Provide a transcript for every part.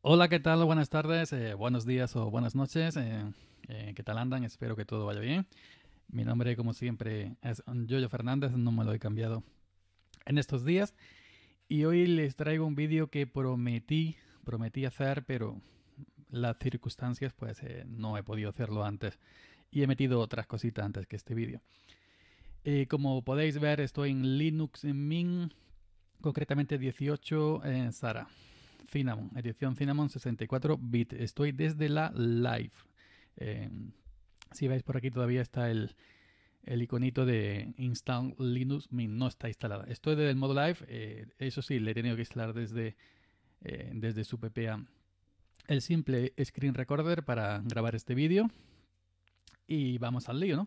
Hola, ¿qué tal? Buenas tardes, eh, buenos días o buenas noches. Eh, eh, ¿Qué tal andan? Espero que todo vaya bien. Mi nombre, como siempre, es Yoyo Fernández, no me lo he cambiado en estos días. Y hoy les traigo un vídeo que prometí, prometí hacer, pero las circunstancias, pues no he podido hacerlo antes. Y he metido otras cositas antes que este vídeo. como podéis ver, estoy en Linux en Mint, concretamente 18 en Sara. Cinnamon, edición Cinnamon 64 bit. Estoy desde la live. Em, si veis por aquí todavía está el, el iconito de Install Linux Mint. No está instalada. Estoy desde el modo live. Eh, eso sí, le he tenido que instalar desde, eh, desde su PPA el simple screen recorder para grabar este vídeo. Y vamos al lío, ¿no?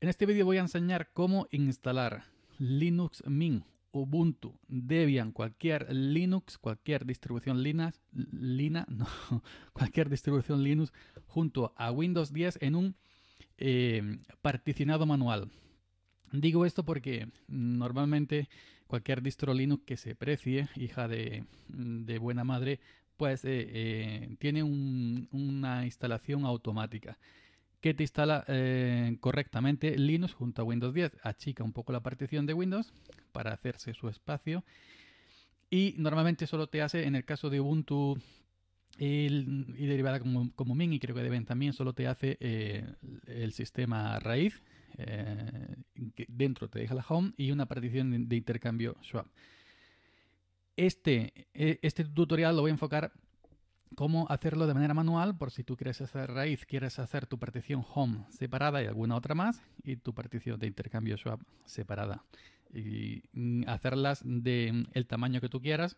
En este vídeo voy a enseñar cómo instalar Linux Mint Ubuntu, Debian, cualquier Linux, cualquier distribución Linux, Lina, cualquier distribución Linux junto a Windows 10 en un eh, particionado manual. Digo esto porque normalmente cualquier distro Linux que se precie, hija de, buena madre, pues eh, eh, tiene una instalación automática que te instala eh, correctamente Linux junto a Windows 10. Achica un poco la partición de Windows para hacerse su espacio. Y normalmente solo te hace, en el caso de Ubuntu y, derivada como, como y creo que deben también, solo te hace eh, el sistema raíz. Eh, dentro te deja la home y una partición de, de intercambio swap. Este, este tutorial lo voy a enfocar cómo hacerlo de manera manual por si tú quieres hacer raíz, quieres hacer tu partición home separada y alguna otra más y tu partición de intercambio swap separada y mm, hacerlas de mm, el tamaño que tú quieras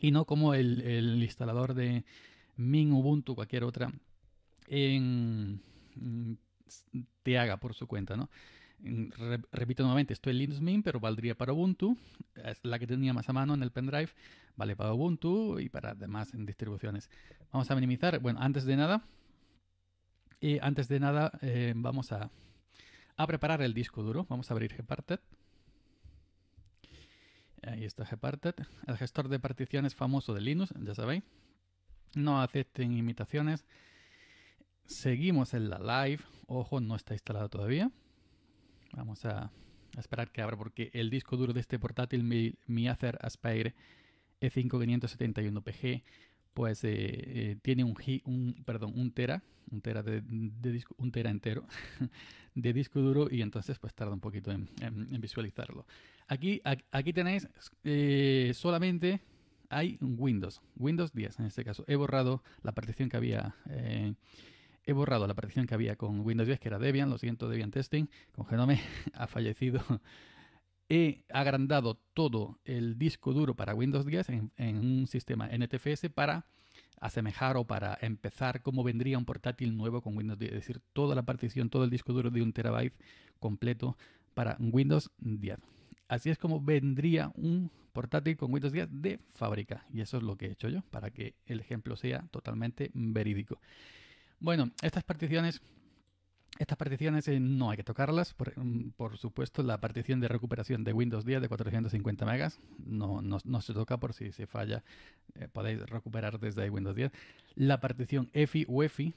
y no como el, instalador de Min Ubuntu cualquier otra mm, te haga por su cuenta, Repito nuevamente, esto es Linux MIN, pero valdría para Ubuntu, es la que tenía más a mano en el pendrive, Vale para Ubuntu y para demás en distribuciones. Vamos a minimizar. Bueno, antes de nada, y antes de nada, eh, vamos a, preparar el disco duro. Vamos a abrir Gparted. Ahí está Gparted. El gestor de particiones famoso de Linux, ya sabéis. No acepten imitaciones. Seguimos en la live. Ojo, no está instalado todavía. Vamos a, esperar que abra porque el disco duro de este portátil, mi, mi Acer Aspire e5571PG pues eh, eh, tiene un, un, un tera, un de, disco, un tera entero de disco duro y entonces pues tarda un poquito en, visualizarlo. Aquí, aquí tenéis eh, solamente hay Windows, Windows 10 en este caso. He borrado la partición que había, he borrado la partición que había con Windows 10 que era Debian, lo siento Debian Testing, con Genome ha fallecido he agrandado todo el disco duro para Windows 10 en, un sistema NTFS para asemejar o para empezar como vendría un portátil nuevo con Windows 10. Es decir, toda la partición, todo el disco duro de un terabyte completo para Windows 10. Así es como vendría un portátil con Windows 10 de fábrica. Y eso es lo que he hecho yo, para que el ejemplo sea totalmente verídico. Bueno, estas particiones estas particiones eh, no hay que tocarlas. Mm, por, supuesto, la partición de recuperación de Windows 10 de 450 megas no, se toca por si se falla. Eh, podéis recuperar desde Windows 10. La partición EFI UEFI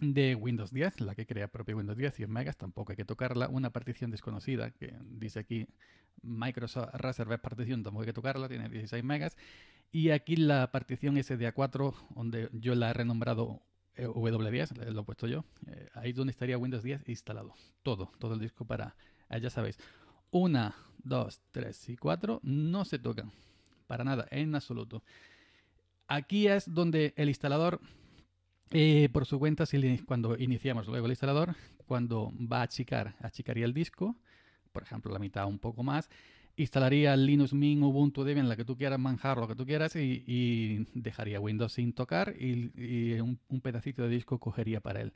de Windows 10, la que crea propio Windows 10, 100 megas, tampoco hay que tocarla. Una partición desconocida, que dice aquí Microsoft Reserve Partition, tampoco hay que tocarla, tiene 16 megas. Y aquí la partición SDA4, donde yo la he renombrado eh, W10, eh, lo he puesto yo, eh, ahí es donde estaría Windows 10 instalado. Todo, todo el disco para, ah, ya sabéis, 1, 2, 3 y 4 no se tocan. Para nada, en absoluto. Aquí es donde el instalador, por su cuenta, cuando iniciamos luego el instalador, cuando va a achicar, achicaría el disco, por ejemplo, la mitad un poco más, instalaría Linux Mint, Ubuntu, Debian, la que tú quieras, manjar, lo que tú quieras, y, dejaría Windows sin tocar y, un, pedacito de disco cogería para él.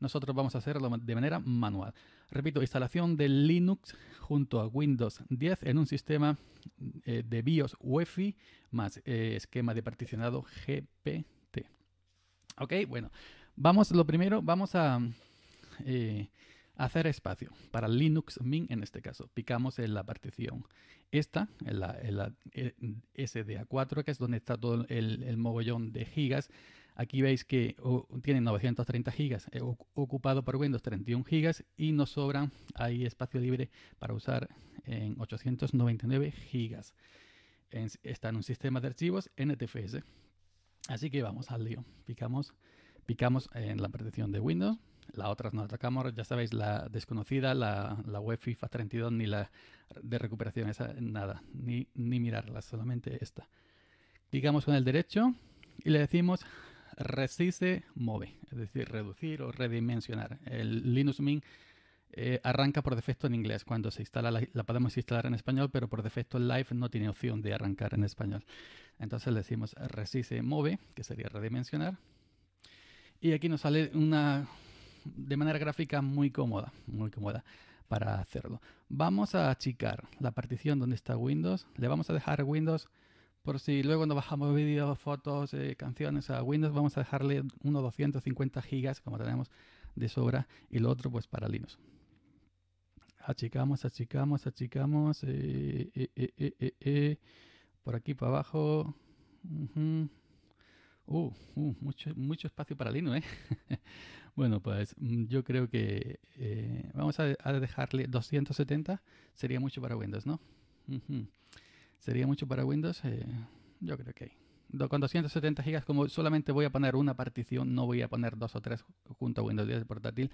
Nosotros vamos a hacerlo de manera manual. Repito, instalación de Linux junto a Windows 10 en un sistema eh, de BIOS UEFI más eh, esquema de particionado GPT. Ok, bueno, vamos lo primero, vamos a... Eh, Hacer espacio. Para Linux Mint en este caso, picamos en la partición. Esta, en la, eh, SDA4, que es donde está todo el, mogollón de gigas. Aquí veis que oh, tiene 930 gigas eh, ocupado por Windows 31 gigas y nos sobran, ahí espacio libre para usar en 899 gigas. está en un sistema de archivos NTFS. Así que vamos al lío. Picamos, picamos en la partición de Windows otra otras nos atacamos, ya sabéis, la desconocida, la, web FIFA 32, ni la de recuperación, esa nada, ni, mirarla, solamente esta. Digamos con el derecho y le decimos resize move, es decir, reducir o redimensionar. El Linux Mint eh, arranca por defecto en inglés. Cuando se instala, la, podemos instalar en español, pero por defecto en Live no tiene opción de arrancar en español. Entonces le decimos resize move, que sería redimensionar. Y aquí nos sale una, de manera gráfica muy cómoda, muy cómoda para hacerlo. Vamos a achicar la partición donde está Windows. Le vamos a dejar Windows por si luego nos bajamos vídeos, fotos, eh, canciones a Windows. Vamos a dejarle unos 250 gigas como tenemos de sobra y lo otro pues para Linux. Achicamos, achicamos, achicamos. Eh, eh, por aquí para abajo. Uh, uh, mucho, mucho espacio para Linux, Bueno, pues mm, yo creo que eh, vamos a, dejarle 270, sería mucho para Windows, ¿no? Sería mucho para Windows, eh, yo creo que con 270 gigas, como solamente voy a poner una partición, no voy a poner dos o tres junto a Windows 10 portátil,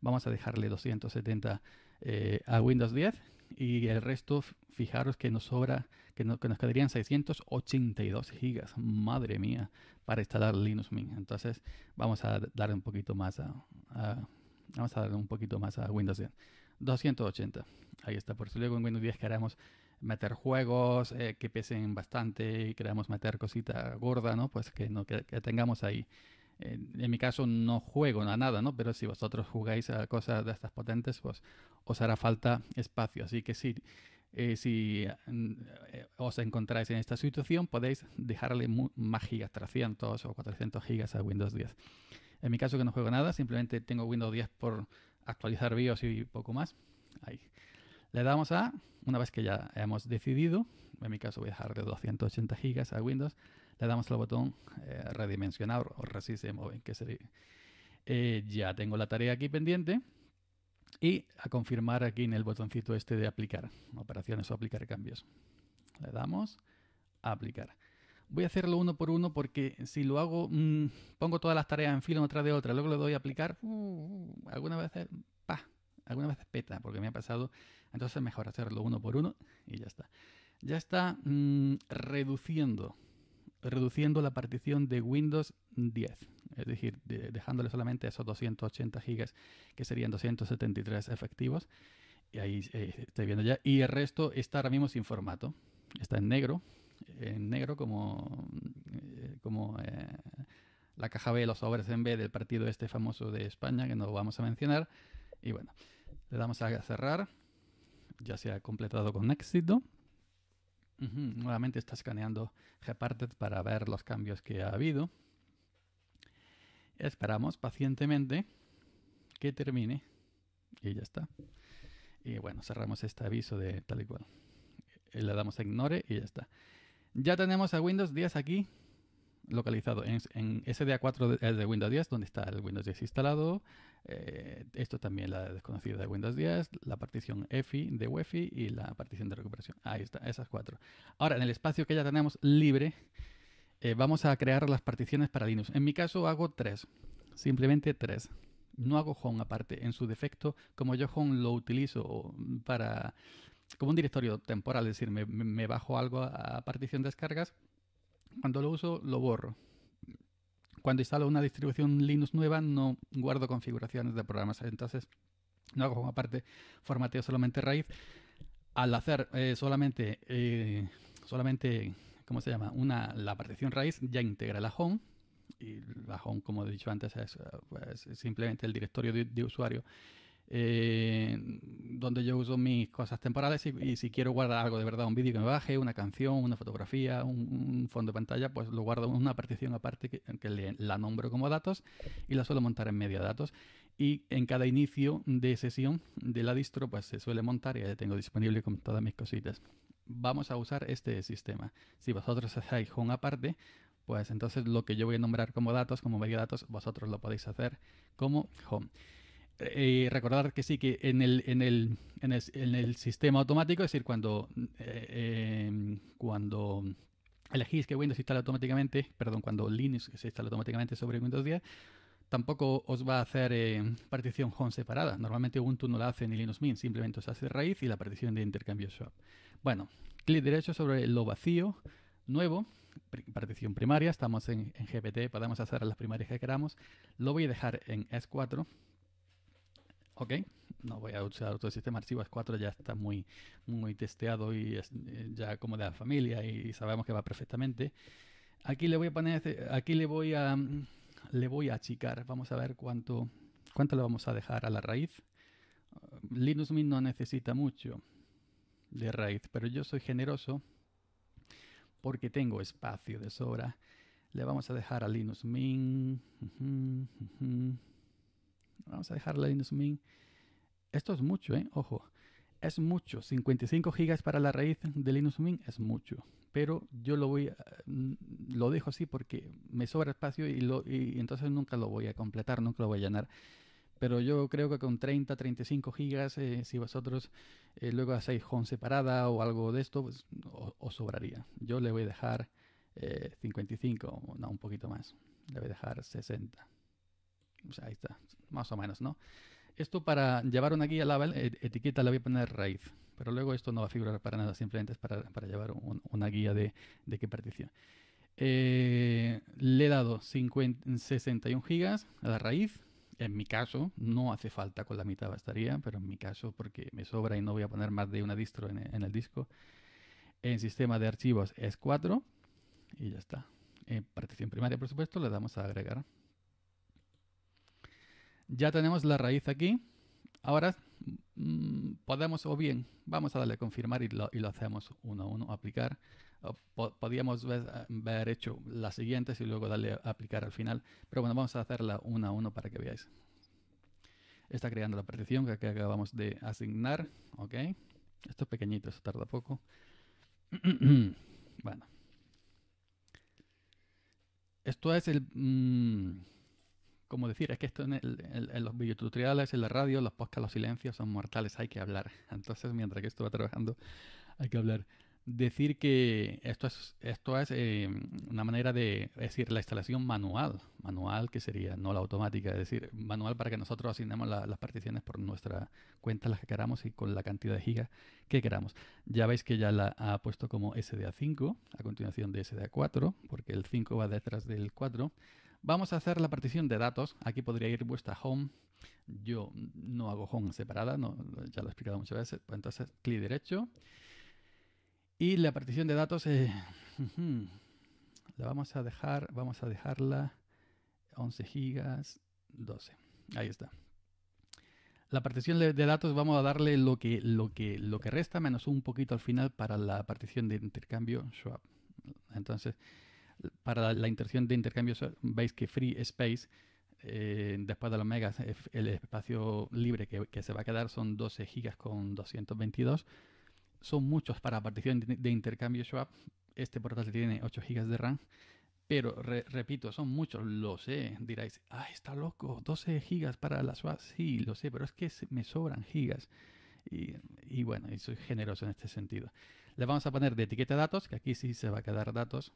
vamos a dejarle 270 eh, a Windows 10 y el resto, fijaros que nos sobra, que, nos quedarían 682 gigas, madre mía, para instalar Linux Mint. Entonces vamos a dar un poquito más a, vamos a darle un poquito más a Windows 10. 280, ahí está, por si luego en Windows 10 queremos meter juegos eh, que pesen bastante y queremos meter cosita gorda, ¿no? Pues que, no, tengamos ahí en mi caso no juego a nada, ¿no? Pero si vosotros jugáis a cosas de estas potentes, pues os hará falta espacio. Así que si eh, mm, eh, os encontráis en esta situación, podéis dejarle más gigas, 300 o 400 gigas a Windows 10. En mi caso que no juego nada, simplemente tengo Windows 10 por actualizar BIOS y poco más. Ahí. Le damos a, una vez que ya hemos decidido, en mi caso voy a dejar de 280 gigas a Windows, le damos al botón eh, redimensionar o resist que sería. ya tengo la tarea aquí pendiente y a confirmar aquí en el botoncito este de aplicar operaciones o aplicar cambios. Le damos a aplicar. Voy a hacerlo uno por uno porque si lo hago, mm, pongo todas las tareas en fila una tras de otra, luego le doy a aplicar, alguna uh, uh, algunas veces, pa, algunas peta, porque me ha pasado. Entonces es mejor hacerlo uno por uno y ya está. Ya está mm, reduciendo reduciendo la partición de Windows 10, es decir, dejándole solamente esos 280 gigas que serían 273 efectivos. Y ahí eh, estoy viendo ya. Y el resto está ahora mismo sin formato. Está en negro, en negro como, eh, como eh, la caja B, los sobres en B del partido este famoso de España que no vamos a mencionar. Y bueno, le damos a cerrar. Ya se ha completado con éxito. Nuevamente está escaneando Gparted para ver los cambios que ha habido. Esperamos pacientemente que termine y ya está. Y bueno, cerramos este aviso de tal y cual. Eh, le damos a ignore y ya está. Ya tenemos a Windows 10 aquí localizado en, en SDA4 de, eh, de Windows 10, donde está el Windows 10 instalado, eh, esto también la desconocida de Windows 10, la partición EFI de UEFI y la partición de recuperación. Ahí está, esas cuatro. Ahora, en el espacio que ya tenemos libre, eh, vamos a crear las particiones para Linux. En mi caso hago tres, simplemente tres. No hago home aparte. En su defecto, como yo home lo utilizo para como un directorio temporal, es decir, me, me bajo algo a partición de descargas, cuando lo uso lo borro cuando instalo una distribución Linux nueva no guardo configuraciones de programas. Entonces, no hago aparte formateo solamente raíz. Al hacer eh, solamente, eh, solamente, ¿cómo se llama? Una, la partición raíz ya integra la home. Y la home, como he dicho antes, es, pues, simplemente el directorio de usuario eh, donde yo uso mis cosas temporales y, si quiero guardar algo de verdad, un vídeo que me baje, una canción, una fotografía, un, fondo de pantalla, pues lo guardo en una partición aparte que, la nombro como datos y la suelo montar en media datos. Y en cada inicio de sesión de la distro, pues se suele montar y ya tengo disponible con todas mis cositas. Vamos a usar este sistema. Si vosotros hacéis home aparte, pues entonces lo que yo voy a nombrar como datos, como media datos, vosotros lo podéis hacer como home. Y eh, recordar que sí, que en el, sistema automático, es decir, cuando, eh, em, cuando elegís que Windows instale automáticamente, perdón, cuando Linux se instala automáticamente sobre Windows 10, tampoco os va a hacer eh, partición home separada. Normalmente Ubuntu no la hace ni Linux Mint, simplemente os hace raíz y la partición de intercambio swap. Bueno, clic derecho sobre lo vacío, nuevo, partición primaria, estamos en, en GPT, podemos hacer las primarias que queramos. Lo voy a dejar en S4 Ok, no voy a usar otro sistema. Archivos 4 ya está muy, muy testeado y eh, ya como de la familia y sabemos que va perfectamente. Aquí le voy a poner, eh, aquí le voy a, mm, le voy a achicar. Vamos a ver cuánto, cuánto le vamos a dejar a la raíz. Uh, Linux Mint no necesita mucho de raíz, pero yo soy generoso porque tengo espacio de sobra. Le vamos a dejar a Linux Mint. Vamos a la Linux Mint. Esto es mucho, ¿eh? Ojo, es mucho. 55 gigas para la raíz de Linux Mint es mucho. Pero yo lo voy, mm, lo dejo así porque me sobra espacio y, lo, y entonces nunca lo voy a completar, nunca lo voy a llenar pero yo creo que con 30, 35 gigas, eh, si vosotros eh, luego hacéis home separada o algo de esto, os, pues, sobraría. Yo le voy a dejar 55, eh, no, un poquito más. Le voy a dejar 60. Pues, ahí está, más o menos, ¿no? Esto para llevar una guía label, e-, etiqueta la voy a poner raíz, pero luego esto no va a figurar para nada, simplemente es para, llevar una guía de, qué partición. Eh, le he dado 61 gigas a la raíz. En mi caso, no hace falta con la mitad bastaría, pero en mi caso, porque me sobra y no voy a poner más de una distro en el disco. En sistema de archivos es 4 y ya está. En partición primaria, por supuesto, le damos a agregar. Ya tenemos la raíz aquí. Ahora mm, podemos, o bien, vamos a darle confirmar y lo, hacemos uno a uno, aplicar. podríamos haber hecho las siguientes y luego darle aplicar al final. Pero bueno, vamos a hacerla uno a uno para que veáis. Está creando la partición que acabamos de asignar. Ok. Esto es pequeñito, eso tarda poco. bueno. Esto es el... Mm, como decir, es que esto en, el, en, los videotutoriales, en la radio, los podcasts, los silencios son mortales, hay que hablar. Entonces, mientras que esto va trabajando, hay que hablar. Decir que esto es, esto es eh, una manera de, decir, la instalación manual, manual que sería, no la automática, es decir, manual para que nosotros asignemos las particiones por nuestra cuenta, las que queramos y con la cantidad de gigas que queramos. Ya veis que ya la ha puesto como SDA5, a continuación de SDA4, porque el 5 va detrás del 4. Vamos a hacer la partición de datos. Aquí podría ir vuestra home. Yo no hago home separada, ya lo he explicado muchas veces. Pues entonces, clic derecho. Y la partición de datos eh, la vamos a dejar, vamos a dejarla 11 gigas, 12. Ahí está. La partición de datos vamos a darle lo que, lo que, lo que resta menos un poquito al final para la partición de intercambio swap. Entonces, para la intención de intercambio veis que free space, eh, después de los megas, eh, el espacio libre que, se va a quedar son 12 gigas con 222. Son muchos para partición de intercambio swap. Este portátil tiene 8 gigas de RAM. Pero repito, son muchos, lo sé. Diréis, ah, está loco, 12 gigas para la swap. Sí, lo sé, pero es que me sobran gigas. Y, bueno, y soy generoso en este sentido. Le vamos a poner de etiqueta datos, que aquí sí se va a quedar datos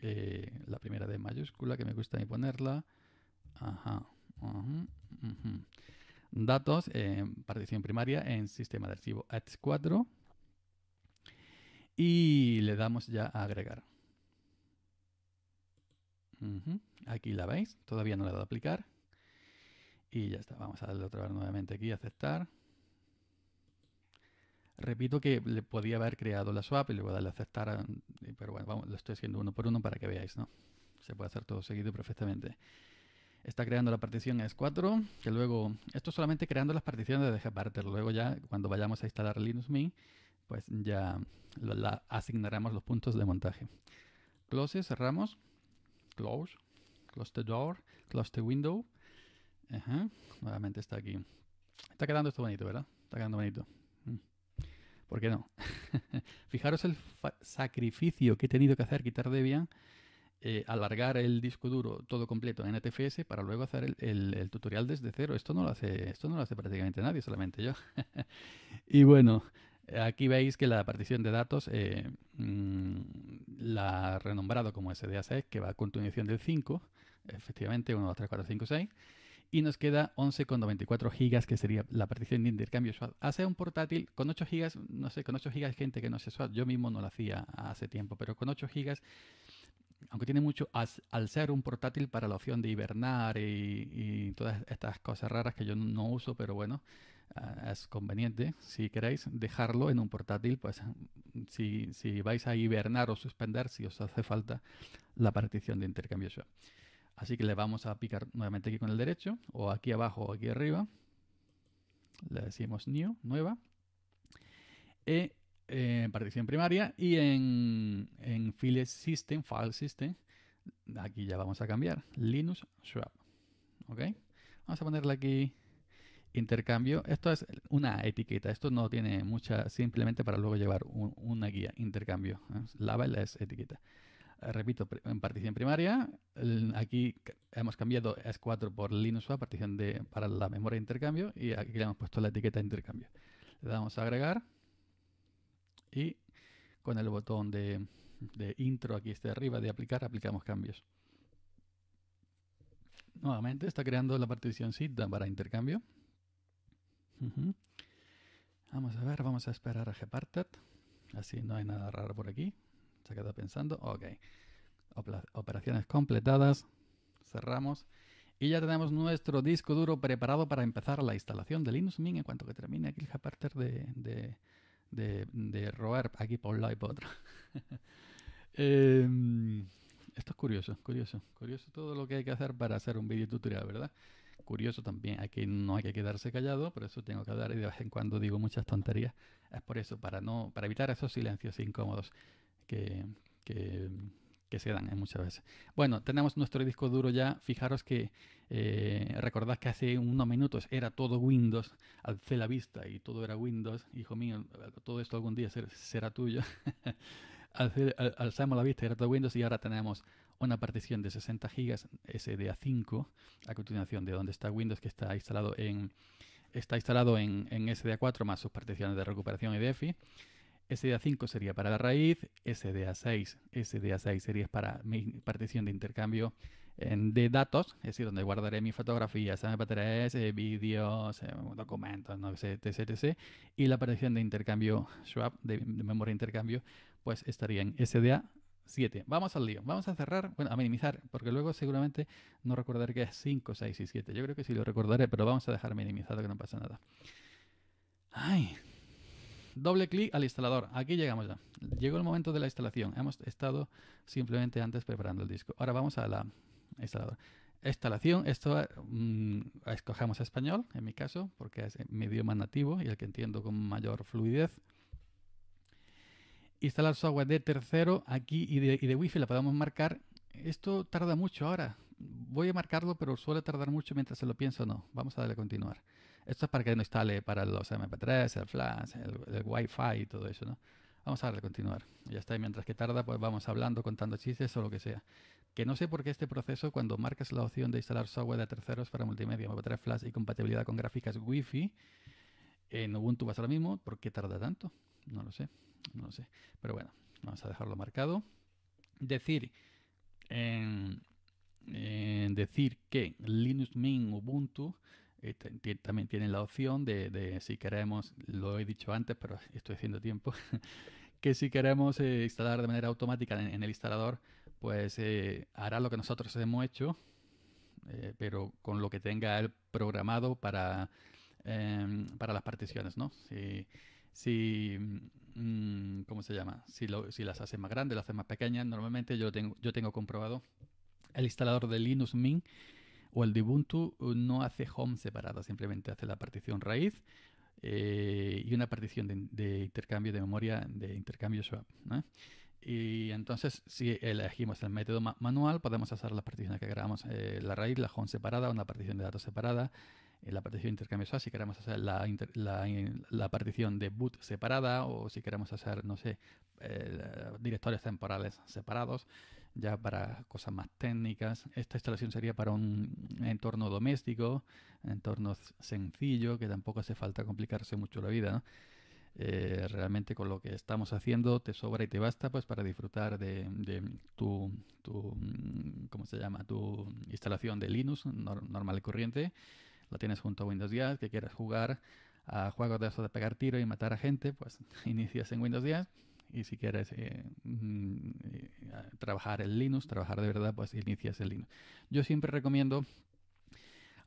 eh, la primera de mayúscula, que me gusta ponerla. Datos en eh, partición primaria en sistema de archivo H4. Y le damos ya a agregar. Aquí la veis, todavía no le he dado a aplicar. Y ya está, vamos a darle otra vez nuevamente aquí, aceptar. Repito que le podía haber creado la swap y le voy a darle a aceptar, pero bueno, vamos, lo estoy haciendo uno por uno para que veáis, ¿no? Se puede hacer todo seguido perfectamente. Está creando la partición S4, que luego, esto solamente creando las particiones de Gparter, luego ya cuando vayamos a instalar Linux Mint, pues ya la asignaremos los puntos de montaje. Close, cerramos, close, close the door, close the window, Ajá. nuevamente está aquí. Está quedando esto bonito, ¿verdad? Está quedando bonito. ¿Por qué no? Fijaros el sacrificio que he tenido que hacer, quitar Debian, eh, alargar el disco duro todo completo en NTFS para luego hacer el, tutorial desde cero. Esto no lo hace, esto no lo hace prácticamente nadie, solamente yo. y bueno, aquí veis que la partición de datos eh, mm, la ha renombrado como SDA6, que va a continuación del 5, efectivamente 1, 2, 3, 4, 5, 6 y nos queda 11,94 gigas, que sería la partición de intercambio SWAT. Hace un portátil con 8 gigas, no sé, con 8 gigas gente que no sé SWAT, yo mismo no lo hacía hace tiempo, pero con 8 gigas, aunque tiene mucho, al ser un portátil para la opción de hibernar y, todas estas cosas raras que yo no uso, pero bueno, ah, es conveniente, si queréis, dejarlo en un portátil, pues si, si vais a hibernar o suspender, si os hace falta la partición de intercambio SWAT. Así que le vamos a picar nuevamente aquí con el derecho, o aquí abajo o aquí arriba. Le decimos new, nueva. E, eh, en partición primaria y en, file system, file system, aquí ya vamos a cambiar. Linux Swap. ¿Ok? Vamos a ponerle aquí intercambio. Esto es una etiqueta. Esto no tiene mucha, simplemente para luego llevar una guía. Intercambio. ¿eh? Label es etiqueta. Eh, repito, en partición primaria. Aquí hemos cambiado S4 por swap partición de, para la memoria de intercambio, y aquí le hemos puesto la etiqueta de intercambio. Le damos a agregar y con el botón de, intro aquí este de arriba de aplicar, aplicamos cambios. Nuevamente está creando la partición SID para intercambio. Vamos a ver, vamos a esperar a gparted. Así no hay nada raro por aquí se queda pensando. Ok. Operaciones completadas. Cerramos. Y ya tenemos nuestro disco duro preparado para empezar la instalación de Linux Mint en cuanto que termine aquí el de, de, de, aquí por un lado y por otro. Em, esto es curioso, curioso, curioso todo lo que hay que hacer para hacer un video tutorial, ¿verdad? Curioso también, aquí no hay que quedarse callado, por eso tengo que hablar y de vez en cuando digo muchas tonterías. Es por eso, para, no, para evitar esos silencios incómodos que, que, se dan eh, muchas veces. Bueno, tenemos nuestro disco duro ya. Fijaros que eh, recordad que hace unos minutos era todo Windows, alcé la vista y todo era Windows. Hijo mío, todo esto algún día será tuyo. alzamos la vista y era todo Windows y ahora tenemos una partición de 60 GB SDA5 a continuación de donde está Windows que está instalado en está instalado en, en SDA4 más sus particiones de recuperación y DEFI. SDA5 sería para la raíz, SDA6, SDA6 sería para mi partición de intercambio de datos, es decir, donde guardaré mis fotografías, MP3, vídeos, eh, documentos, etc, etc. Y la partición de intercambio swap, de, de memoria de intercambio, pues estaría en SDA 7. Vamos al lío. Vamos a cerrar, bueno, a minimizar, porque luego seguramente no recordaré que es 5, 6 y 7. Yo creo que sí lo recordaré, pero vamos a dejar minimizado que no pasa nada. Ay, Doble clic al instalador. Aquí llegamos ya. Llegó el momento de la instalación. Hemos estado simplemente antes preparando el disco. Ahora vamos a la Instalación, esto escogemos mm, escojamos español, en mi caso, porque es mi idioma nativo y el que entiendo con mayor fluidez. Instalar software de tercero aquí y de, Wi-Fi la podemos marcar. Esto tarda mucho ahora. Voy a marcarlo, pero suele tardar mucho mientras se lo pienso o no. Vamos a darle a continuar. Esto es para que no instale para los MP3, el Flash, el, Wi-Fi y todo eso, ¿no? Vamos a darle continuar. Ya está, y mientras que tarda, pues vamos hablando, contando chistes o lo que sea. Que no sé por qué este proceso, cuando marcas la opción de instalar software de terceros para multimedia, MP3, Flash y compatibilidad con gráficas Wi-Fi, eh, en Ubuntu pasa lo mismo, ¿por qué tarda tanto? No lo sé, no lo sé. Pero bueno, vamos a dejarlo marcado. Decir, decir que Linux Mint Ubuntu también tienen la opción de, si queremos, lo he dicho antes, pero estoy haciendo tiempo, que si queremos eh, instalar de manera automática en, el instalador, pues eh, hará lo que nosotros hemos hecho, eh, pero con lo que tenga él programado para, em, para las particiones, ¿no? Si, si mm, ¿cómo se llama? Si, lo, si las hace más grandes, las hace más pequeñas, normalmente yo tengo, yo tengo comprobado el instalador de Linux Mint o el de Ubuntu eh, no hace home separada, simplemente hace la partición raíz eh, y una partición de, intercambio de memoria de intercambio swap. Y entonces, si elegimos el método manual, podemos hacer las particiones que queramos, eh, la raíz, la home separada, una partición de datos separada, la partición de intercambio swap si queremos hacer la, partición de boot separada o si queremos hacer, no sé, directorios temporales separados ya para cosas más técnicas. Esta instalación sería para un entorno doméstico, entorno sencillo, que tampoco hace falta complicarse mucho la vida. Eh, realmente con lo que estamos haciendo te sobra y te basta pues para disfrutar de, tu, mm, ¿cómo se llama? tu instalación de Linux normal y corriente. La tienes junto a Windows 10, que quieras jugar a juegos de eso de pegar tiro y matar a gente, pues inicias en Windows 10 y si quieres eh, mm, eh, trabajar en Linux, trabajar de verdad, pues inicias en Linux. Yo siempre recomiendo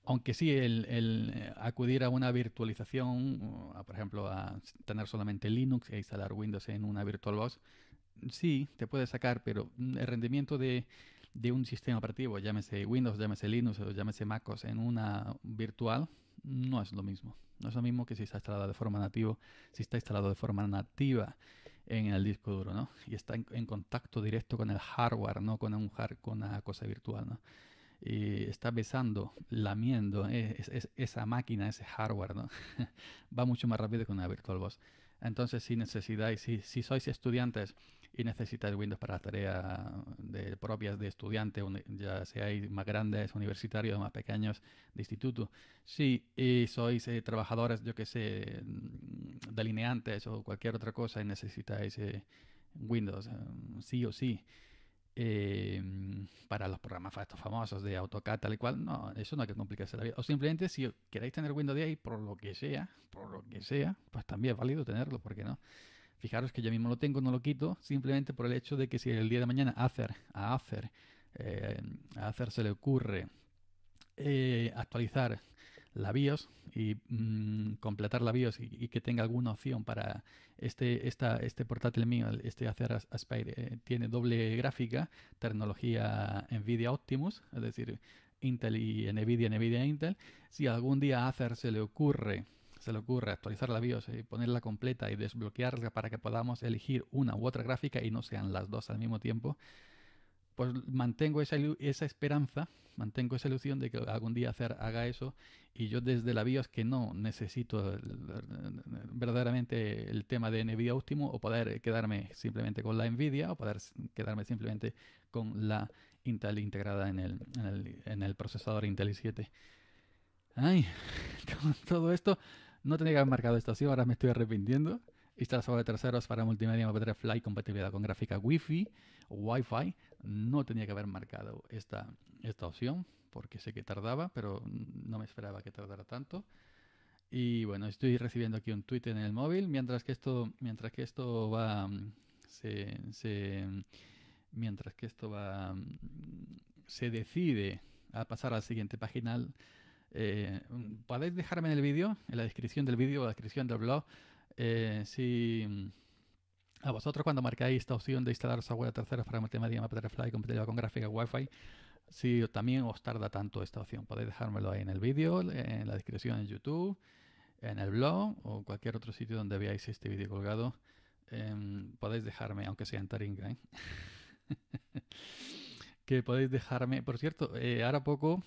aunque sí, el, eh, acudir a una virtualización, por ejemplo, a tener solamente Linux e instalar Windows en una VirtualBox, sí, te puede sacar, pero el rendimiento de, de, un sistema operativo, llámese Windows, llámese Linux o llámese MacOS en una virtual, no es lo mismo. No es lo mismo que si está instalado de forma nativa, si está instalado de forma nativa en el disco duro, ¿no? Y está en, contacto directo con el hardware, ¿no? Con, un con una cosa virtual, ¿no? Y está besando, lamiendo ¿eh? esa máquina, ese hardware, ¿no? Va mucho más rápido que una virtual voz. Entonces, si necesidad, y si, si sois estudiantes y necesitáis Windows para las tareas eh, de, propias de estudiante, ya seáis más grandes, universitarios, más pequeños, de instituto. Si sois eh, trabajadores, yo que sé, mm, delineantes o cualquier otra cosa y necesitáis eh, Windows, sí o sí. Em, para los programas estos famosos de AutoCAD tal y cual, no, eso no hay que complicarse la vida. O simplemente si queréis tener Windows ahí por lo que sea, por lo que sea, pues también es válido tenerlo, ¿por qué no? Fijaros que yo mismo lo tengo, no lo quito, simplemente por el hecho de que si el día de mañana Acer, a Acer, eh, se le ocurre eh, actualizar la BIOS y mm, completar la BIOS y, que tenga alguna opción para este, este portátil mío, este Acer Aspire, eh, tiene doble gráfica, tecnología NVIDIA Optimus, es decir, Intel y NVIDIA, NVIDIA Intel. Si algún día a Acer se le ocurre se le ocurre actualizar la BIOS y ponerla completa y desbloquearla para que podamos elegir una u otra gráfica y no sean las dos al mismo tiempo, pues mantengo esa, esa esperanza, mantengo esa ilusión de que algún día hacer, haga eso y yo desde la BIOS que no necesito eh, verdaderamente el tema de NVIDIA óptimo o poder quedarme simplemente con la NVIDIA o poder quedarme simplemente con la Intel integrada en el, en el, procesador Intel i7. Ay, con todo esto no tenía que haber marcado esto opción, ahora me estoy arrepintiendo. Esta software de terceros para multimedia para Fly, compatibilidad con gráfica Wi-Fi, Wi-Fi. No tenía que haber marcado esta, esta opción, porque sé que tardaba, pero no me esperaba que tardara tanto. Y bueno, estoy recibiendo aquí un tweet en el móvil, mientras que esto, mientras que esto va, mm, se, mientras que esto va, mm, se decide a pasar a la siguiente página, eh, mm, podéis dejarme en el vídeo, en la descripción del vídeo o la descripción del blog, eh, si mm, a vosotros cuando marcáis esta opción de instalar software a tercera para multimedia, fly compatible con gráfica Wi-Fi, si también os tarda tanto esta opción, podéis dejármelo ahí en el vídeo, en la descripción en YouTube, en el blog o cualquier otro sitio donde veáis este vídeo colgado. Em, podéis dejarme, aunque sea en Taringa, eh? que podéis dejarme. Por cierto, ahora poco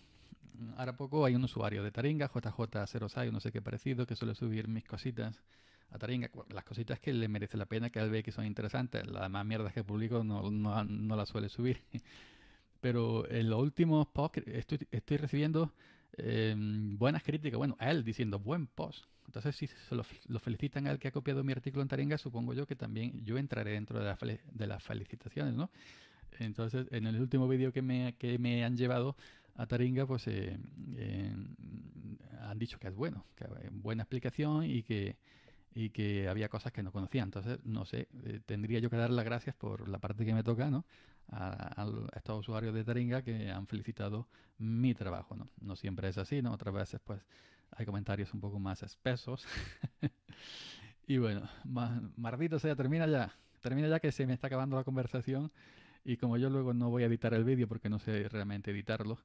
ahora poco hay un usuario de Taringa, JJ06, no sé qué parecido, que suele subir mis cositas a Taringa. Las cositas que le merece la pena, que él ve que son interesantes. Las más mierdas que publico no, no, no las suele subir. Pero en los últimos posts estoy, estoy recibiendo em, buenas críticas. Bueno, él diciendo buen post. Entonces, si se lo, felicitan al que ha copiado mi artículo en Taringa, supongo yo que también yo entraré dentro de, de las felicitaciones, ¿no? Entonces, en el último vídeo que me, que me han llevado, a Taringa, pues eh, eh, han dicho que es bueno, que es buena explicación y que, que había cosas que no conocía. Entonces, no sé, eh, tendría yo que dar las gracias por la parte que me toca, ¿no? A, estos usuarios de Taringa que han felicitado mi trabajo, ¿no? siempre es así, ¿no? Otras veces, pues, hay comentarios un poco más espesos. y bueno, Mardito sea, termina ya. Termina ya que se me está acabando la conversación. Y como yo luego no voy a editar el vídeo porque no sé realmente editarlo,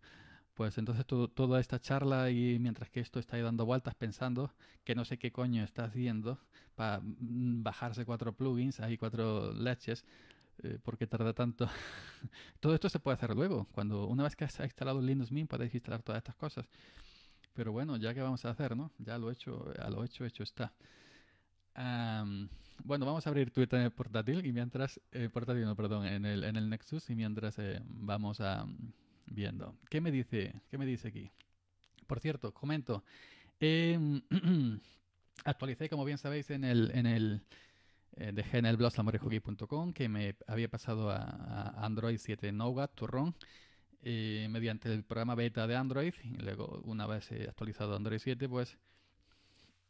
pues entonces toda esta charla y mientras que esto está ahí dando vueltas pensando que no sé qué coño está haciendo para mm, bajarse cuatro plugins, hay cuatro leches, eh, porque tarda tanto? todo esto se puede hacer luego, cuando una vez que has instalado Linux Mint podéis instalar todas estas cosas. Pero bueno, ya que vamos a hacer, ¿no? Ya lo hecho, a lo hecho, hecho está bueno, vamos a abrir Twitter en el portátil y mientras. Eh, portátil, no, perdón, en el, en el Nexus y mientras eh, vamos a, viendo. ¿Qué me dice? ¿Qué me dice aquí? Por cierto, comento. Em, actualicé, como bien sabéis, en el. En el eh, dejé en el blog que me había pasado a, Android 7 Nougat Turrón eh, mediante el programa beta de Android. Y luego, una vez actualizado Android 7, pues.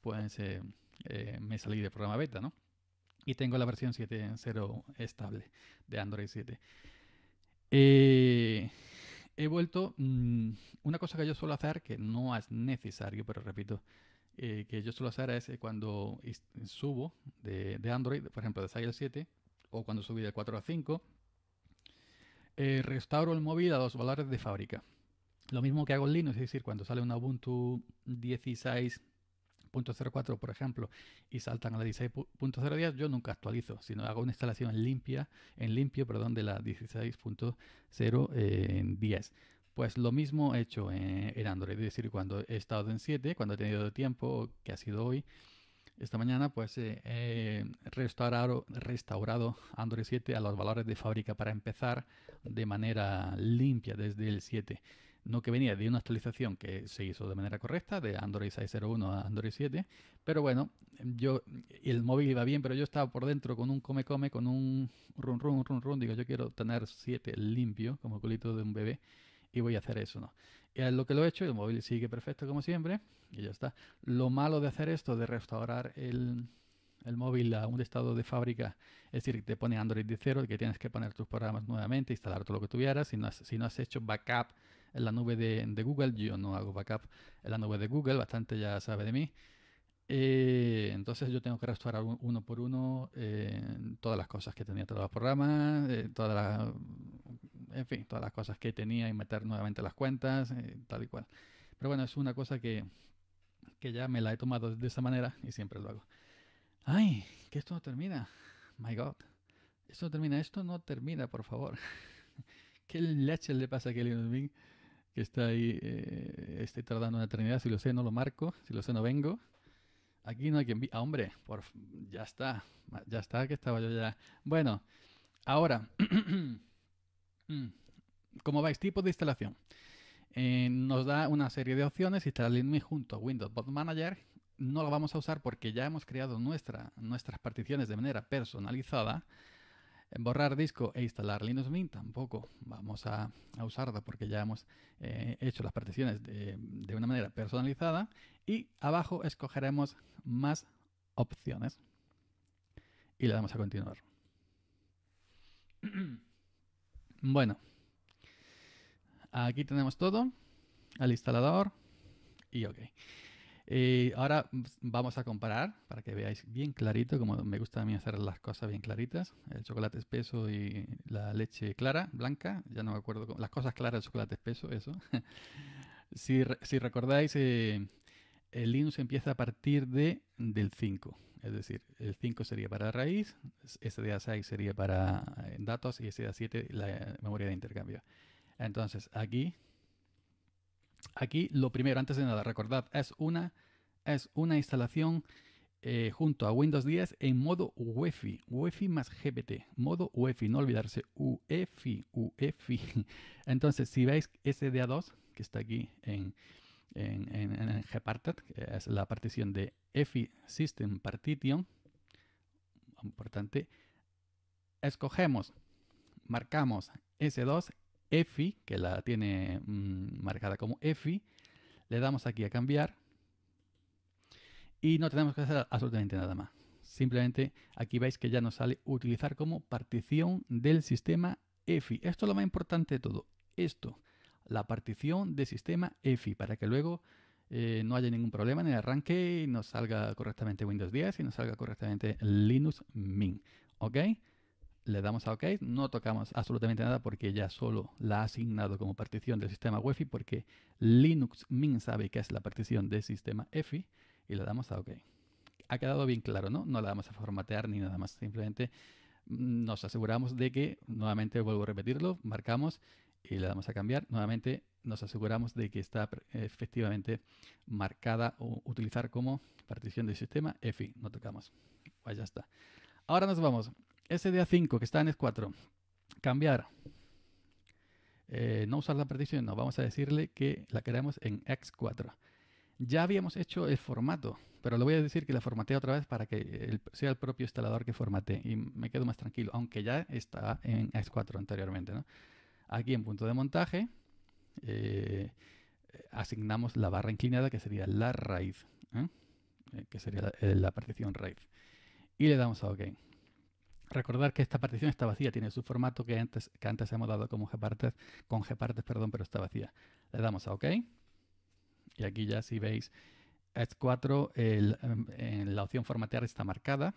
Pues em, eh, me salí del programa beta, ¿no? Y tengo la versión 7.0 estable de Android 7. Eh, he vuelto. Mm, una cosa que yo suelo hacer, que no es necesario, pero repito, eh, que yo suelo hacer es cuando subo de, Android, por ejemplo, de 6 7, o cuando subí de 4 a 5, restauro el móvil a los valores de fábrica. Lo mismo que hago en Linux, es decir, cuando sale un Ubuntu 16 .04, por ejemplo, y saltan a la 16.010, yo nunca actualizo, sino hago una instalación limpia, en limpio, perdón, de la 16.010. Eh, pues lo mismo he hecho eh, en, Android, es decir, cuando he estado en 7, cuando he tenido tiempo, que ha sido hoy, esta mañana, pues eh, he restaurado, restaurado Android 7 a los valores de fábrica para empezar de manera limpia desde el 7 no que venía de una actualización que se hizo de manera correcta, de Android 6.01 a Android 7, pero bueno, yo el móvil iba bien, pero yo estaba por dentro con un come-come, con un run run run run, digo, yo quiero tener 7 limpio, como el culito de un bebé, y voy a hacer eso, ¿no? Y eh, lo que lo he hecho, el móvil sigue perfecto como siempre, y ya está. Lo malo de hacer esto, de restaurar el, móvil a un estado de fábrica, es decir, te pone Android de cero, que tienes que poner tus programas nuevamente, instalar todo lo que tuvieras, si si no has hecho backup en la nube de, Google. Yo no hago backup en la nube de Google, bastante ya sabe de mí. Eh, entonces yo tengo que restaurar uno por uno eh, todas las cosas que tenía, todos los programas, eh, todas las, en fin, todas las cosas que tenía y meter nuevamente las cuentas, tal y cual. Pero bueno, es una cosa que, que ya me la he tomado de esa manera y siempre lo hago. Ay, que esto no termina. My God. Esto no termina, esto no termina, por favor. ¿Qué leche le pasa a Kelly está ahí, eh, estoy tardando una eternidad, si lo sé no lo marco, si lo sé no vengo. Aquí no hay quien... Ah, hombre, por... ya está, ya está, que estaba yo ya. Bueno, ahora, ¿cómo vais? tipo de instalación. Eh, nos da una serie de opciones, instalar mi junto a Windows Bot Manager. No lo vamos a usar porque ya hemos creado nuestra, nuestras particiones de manera personalizada borrar disco e instalar Linux Mint tampoco vamos a, usarlo usarla porque ya hemos eh, hecho las particiones de, de una manera personalizada y abajo escogeremos más opciones y le damos a continuar. Bueno, aquí tenemos todo, al instalador y ok. Eh, ahora vamos a comparar para que veáis bien clarito, como me gusta a mí hacer las cosas bien claritas. El chocolate espeso y la leche clara, blanca, ya no me acuerdo. Cómo, las cosas claras, el chocolate espeso, eso. si, recordáis, eh, el Linux empieza a partir de, del 5. Es decir, el 5 sería para raíz, SDA6 sería para eh, datos y SDA7 la memoria de intercambio. Entonces, aquí Aquí lo primero, antes de nada, recordad, es una, es una instalación eh, junto a Windows 10 en modo UEFI, UEFI más GPT, modo UEFI, no olvidarse, UEFI, UEFI. Entonces, si veis SDA2, que está aquí en, en, Gparted, que es la partición de EFI System Partition, importante, escogemos, marcamos S2 EFI, que la tiene mm, marcada como EFI, le damos aquí a cambiar y no tenemos que hacer absolutamente nada más. Simplemente aquí veis que ya nos sale utilizar como partición del sistema EFI. Esto es lo más importante de todo. Esto, la partición del sistema EFI, para que luego eh, no haya ningún problema en el arranque y nos salga correctamente Windows 10 y nos salga correctamente Linux Mint. ¿Ok? le damos a OK, no tocamos absolutamente nada porque ya solo la ha asignado como partición del sistema Wi-Fi porque Linux Mint sabe que es la partición del sistema EFI y le damos a OK. Ha quedado bien claro, ¿no? No la damos a formatear ni nada más, simplemente nos aseguramos de que, nuevamente vuelvo a repetirlo, marcamos y le damos a cambiar, nuevamente nos aseguramos de que está efectivamente marcada o utilizar como partición del sistema EFI, no tocamos. Pues ya está. Ahora nos vamos SDA5 que está en S4, cambiar. Eh, no usar la partición, no, vamos a decirle que la queremos en X4. Ya habíamos hecho el formato, pero le voy a decir que la formatee otra vez para que sea el propio instalador que formatee y me quedo más tranquilo, aunque ya está en X4 anteriormente. Aquí en punto de montaje eh, asignamos la barra inclinada que sería la raíz, ¿eh? que sería la, la partición raíz. Y le damos a OK. Recordar que esta partición está vacía, tiene su formato que antes, que antes hemos dado como Gpartes, con Gpartes, perdón, pero está vacía. Le damos a OK. Y aquí ya si veis, s 4, em, en la opción formatear está marcada.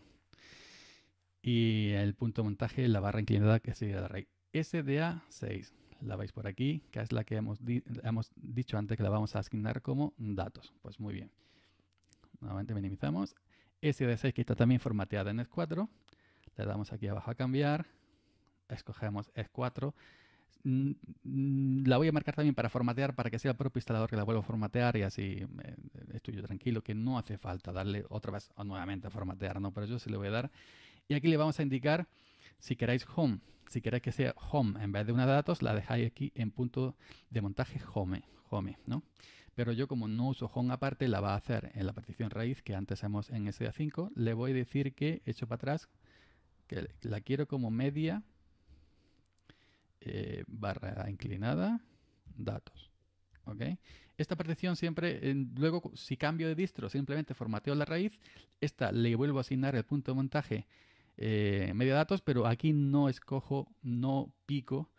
Y el punto de montaje, la barra inclinada que sigue la raíz. SDA 6, la veis por aquí, que es la que hemos, hemos dicho antes que la vamos a asignar como datos. Pues muy bien. Nuevamente minimizamos. SDA 6 que está también formateada en s 4 le damos aquí abajo a cambiar. Escogemos s e 4 mm, mm, La voy a marcar también para formatear, para que sea el propio instalador que la vuelva a formatear y así eh, estoy yo tranquilo, que no hace falta darle otra vez o nuevamente a formatear, ¿no? Pero yo sí le voy a dar. Y aquí le vamos a indicar si queréis home, si queréis que sea home en vez de una de datos, la dejáis aquí en punto de montaje home, home, ¿no? Pero yo como no uso home aparte, la va a hacer en la partición raíz que antes hemos en SDA5, le voy a decir que hecho para atrás que la quiero como media eh, barra inclinada datos. Esta partición siempre, luego si cambio de distro, simplemente formateo la raíz, esta le vuelvo a asignar el punto de montaje eh, media datos, pero aquí no escojo, no pico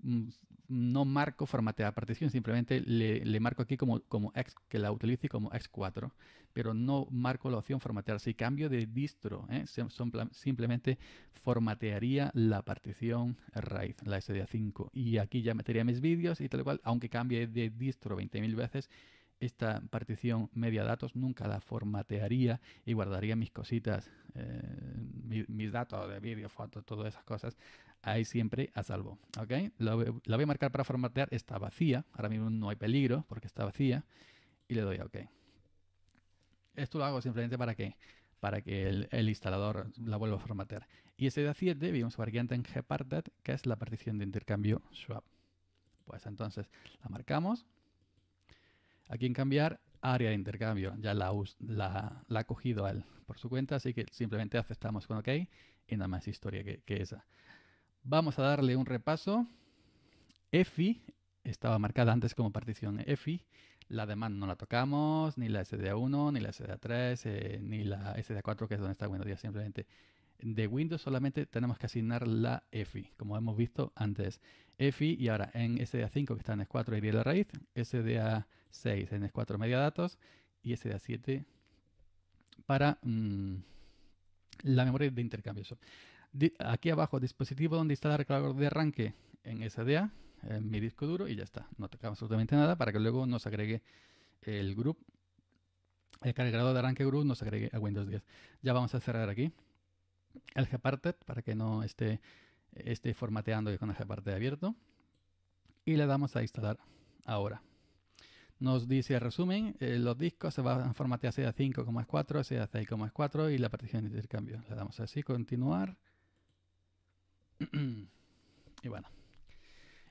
mm, no marco formatear partición, simplemente le, marco aquí como, como X, que la utilice como X4, pero no marco la opción formatear. Si cambio de distro, ¿eh? simplemente formatearía la partición raíz la SDA5. Y aquí ya metería mis vídeos y tal cual, aunque cambie de distro 20.000 veces, esta partición media datos, nunca la formatearía y guardaría mis cositas, eh, mis, datos de vídeo, fotos, todas esas cosas, ahí siempre a salvo. ¿ok? La, voy a marcar para formatear, está vacía, ahora mismo no hay peligro porque está vacía, y le doy a OK. Esto lo hago simplemente para que para que el, instalador la vuelva a formatear. Y ese da 7 vimos variante en gparted, que es la partición de intercambio swap. Pues entonces la marcamos, Aquí en cambiar, área de intercambio. Ya la, ha cogido él por su cuenta, así que simplemente aceptamos con OK y nada más historia que, esa. Vamos a darle un repaso. EFI estaba marcada antes como partición EFI. La demás no la tocamos, ni la SDA1, ni la SDA3, eh, ni la SDA4, que es donde está Windows Simplemente de Windows solamente tenemos que asignar la EFI, como hemos visto antes. EFI y ahora en SDA5 que está en S4 iría la raíz, SDA6 en S4 media datos y SDA7 para mm, la memoria de intercambio. aquí abajo, dispositivo donde instalar cargador de arranque en SDA, en eh, mi disco duro y ya está. No tocamos absolutamente nada para que luego nos agregue el group, el cargador de arranque group nos agregue a Windows 10. Ya vamos a cerrar aquí el Gparted para que no esté este formateando con esa parte de abierto y le damos a instalar ahora. Nos dice el resumen, eh, los discos se van a formatear sea 5,4, sea 64 y la partición de intercambio. Le damos así, continuar. y bueno.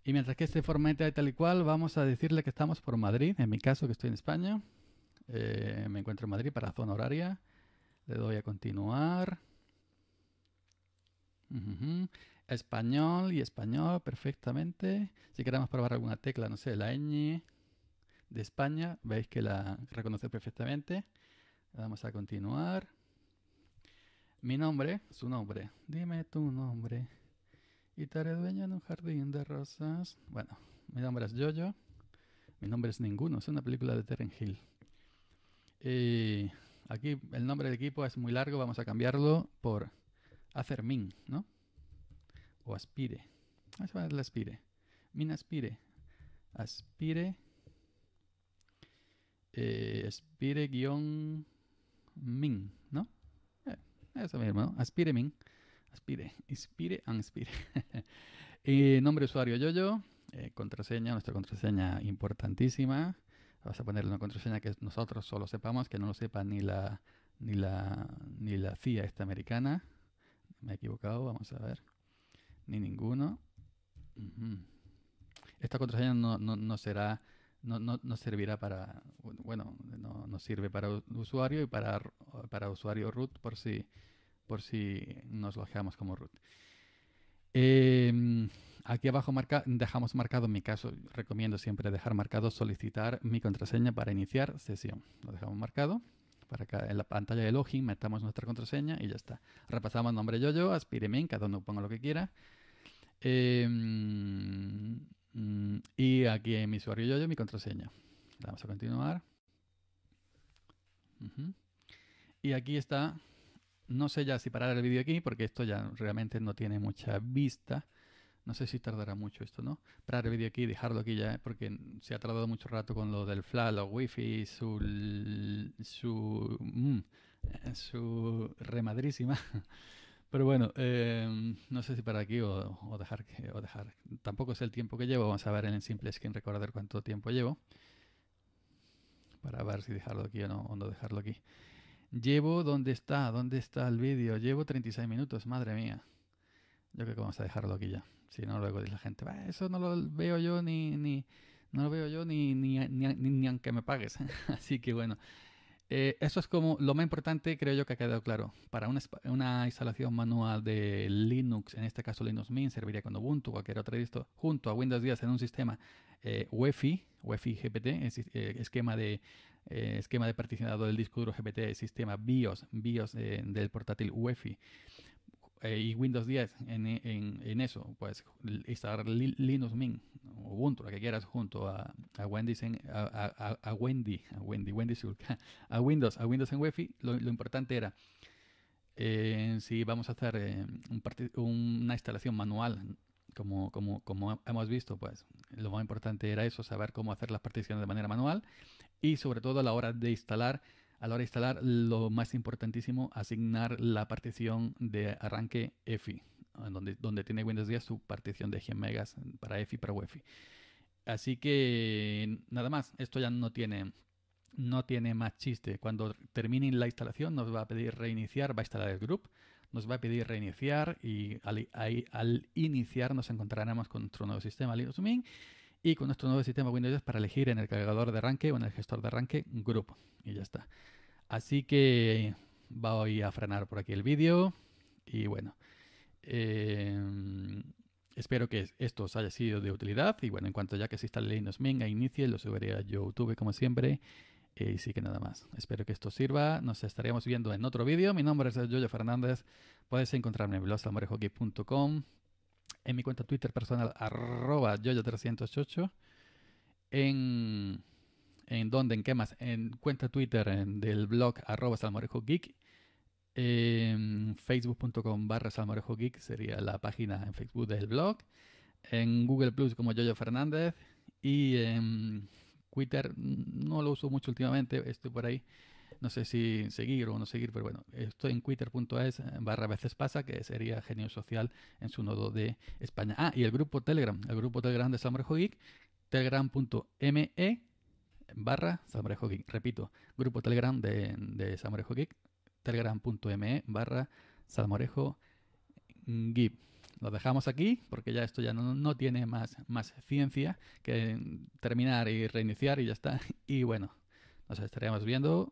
Y mientras que este formatea tal y cual, vamos a decirle que estamos por Madrid. En mi caso, que estoy en España. Eh, me encuentro en Madrid para zona horaria. Le doy a continuar español y español perfectamente. Si queremos probar alguna tecla, no sé, la ñ de España, veis que la reconoce perfectamente. Vamos a continuar. Mi nombre, su nombre. Dime tu nombre. Y te haré en un jardín de rosas. Bueno, mi nombre es Jojo. Mi nombre es Ninguno. Es una película de Terren Hill. Y aquí el nombre del equipo es muy largo. Vamos a cambiarlo por Acermin, ¿no? aspire. a aspire. Min aspire. Aspire. Eh, aspire guión min, ¿no? Eh, eso mismo, Aspire min. Aspire. Inspire, inspire. Eh, nombre usuario yo -yo. contraseña, nuestra contraseña importantísima. Vas a ponerle una contraseña que nosotros solo sepamos, que no lo sepa ni la, ni la, ni la CIA esta americana. Me he equivocado, vamos a ver. Ni ninguno. Esta contraseña no, no, será. No, no, servirá para. Bueno, no, sirve para usuario y para, para usuario root por si, por si nos logeamos como root. Em, aquí abajo marca, dejamos marcado, en mi caso recomiendo siempre dejar marcado solicitar mi contraseña para iniciar sesión. Lo dejamos marcado. Para acá en la pantalla de login metamos nuestra contraseña y ya está. Repasamos nombre yo-yo, main cada uno ponga lo que quiera. Em, mm, y aquí en mi usuario yo, yo mi contraseña. vamos a continuar. Y aquí está. No sé ya si parar el vídeo aquí, porque esto ya realmente no tiene mucha vista. No sé si tardará mucho esto, ¿no? Parar el vídeo aquí, dejarlo aquí ya, porque se ha tardado mucho rato con lo del FLA, los wifi, su. su. Mm, eh, su remadrísima. Pero bueno, em, no sé si para aquí o, dejar que, o dejar. Tampoco es el tiempo que llevo. Vamos a ver en el simple skin recordar cuánto tiempo llevo. Para ver si dejarlo aquí o no, o no dejarlo aquí. Llevo, ¿dónde está? ¿Dónde está el vídeo? Llevo 36 minutos, madre mía. Yo creo que vamos a dejarlo aquí ya. Si no, luego dice la gente, eso no lo veo yo ni, ni no lo veo yo ni, ni, ni aunque me pagues. Así que bueno, eh, eso es como lo más importante, creo yo que ha quedado claro. Para una, instalación manual de Linux, en este caso Linux Mint, serviría con Ubuntu o cualquier otro distro, junto a Windows 10 en un sistema UEFI, UEFI GPT, esquema, de, eh, esquema de particionado del disco duro GPT, sistema BIOS, BIOS eh, del portátil UEFI. Eh, y Windows 10 en, en, en eso. pues instalar Linux Mint o Ubuntu, lo que quieras, junto a, a Wendy, a, a, Wendy, a Wendy, Wendy a Windows, a Windows en Wi-Fi. Lo, lo importante era eh, si vamos a hacer eh, un un una instalación manual. Como, como, como hemos visto, pues lo más importante era eso, saber cómo hacer las particiones de manera manual y sobre todo a la hora de instalar a la hora de instalar, lo más importantísimo, asignar la partición de arranque EFI, ah, donde, donde tiene Windows 10 su partición de megas para EFI, para UEFI. Así que nada más, esto ya no tiene, no tiene más chiste. Cuando termine la instalación nos va a pedir reiniciar, va a instalar el group, nos va a pedir reiniciar y al, al iniciar nos encontraremos con nuestro nuevo sistema Linux Mint y con nuestro nuevo sistema Windows 10 para elegir en el cargador de arranque o en el gestor de arranque grupo. Y ya está. Así que voy a frenar por aquí el vídeo y bueno. Em, espero que esto os haya sido de utilidad y bueno, en cuanto ya que se instale Linux Mint inicie, lo subiré a YouTube como siempre. Y sí que nada más. Espero que esto sirva. Nos estaremos viendo en otro vídeo. Mi nombre es Yoyo Fernández. Puedes encontrarme en blogsalmorejockey.com en mi cuenta Twitter personal, arroba yoyo308. En, en donde, en qué más, en cuenta Twitter del blog arroba salmorejogeek. En facebook.com barra salmorejogeek sería la página en Facebook del blog. En Google Plus como Yoyo Fernández. Y en Twitter mm, no lo uso mucho últimamente, estoy por ahí no sé si seguir o no seguir, pero bueno, estoy en twitter.es eh, barra veces pasa, que sería Genio Social en su nodo de España. Ah, y el grupo Telegram, el grupo Telegram de Samorejo, Geek, telegram.me barra Salmorejo Geek. Repito, grupo Telegram de, de Geek, telegram.me barra Salmorejo Geek. Lo dejamos aquí porque ya esto ya no, tiene más, más ciencia que terminar y reiniciar y ya está. Y bueno, nos estaremos viendo